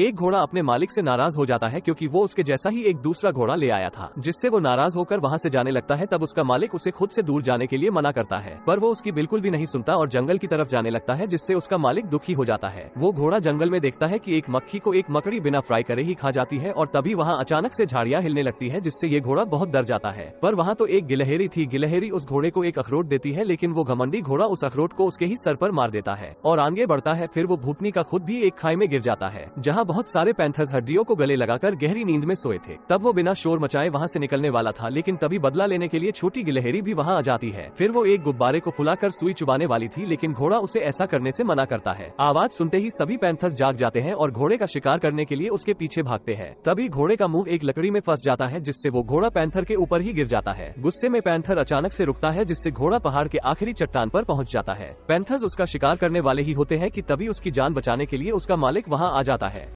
एक घोड़ा अपने मालिक से नाराज हो जाता है क्योंकि वो उसके जैसा ही एक दूसरा घोड़ा ले आया था जिससे वो नाराज होकर वहाँ से जाने लगता है तब उसका मालिक उसे खुद से दूर जाने के लिए मना करता है पर वो उसकी बिल्कुल भी नहीं सुनता और जंगल की तरफ जाने लगता है जिससे उसका मालिक दुखी हो जाता है वो घोड़ा जंगल में देखता है की एक मक्खी को एक मकड़ी बिना फ्राई करे ही खा जाती है और तभी वहाँ अचानक ऐसी झाड़ियाँ हिलने लगती है जिससे ये घोड़ा बहुत डर जाता है पर वहाँ तो एक गिलहरी थी गिलहरी उस घोड़े को एक अखरोट देती है लेकिन वो घमंडी घोड़ा उस अखरोट को उसके ही सर पर मार देता है और आगे बढ़ता है फिर वो भूतनी का खुद भी एक खाई में गिर जाता है जहाँ जहाँ बहुत सारे पैंथर्स हड्डियों को गले लगाकर गहरी नींद में सोए थे तब वो बिना शोर मचाए वहाँ से निकलने वाला था लेकिन तभी बदला लेने के लिए छोटी गिलहरी भी वहाँ आ जाती है फिर वो एक गुब्बारे को फुलाकर सुई चुबाने वाली थी लेकिन घोड़ा उसे ऐसा करने से मना करता है आवाज सुनते ही सभी पैंथर्स जाग जाते हैं और घोड़े का शिकार करने के लिए उसके पीछे भागते हैं तभी घोड़े का मुंह एक लकड़ी में फंस जाता है जिससे वो घोड़ा पैंथर के ऊपर ही गिर जाता है गुस्से में पैंथर अचानक से रुकता है जिससे घोड़ा पहाड़ के आखिरी चट्टान पर पहुंच जाता है पैंथर्स उसका शिकार करने वाले ही होते हैं कि तभी उसकी जान बचाने के लिए उसका मालिक वहां आ जाता है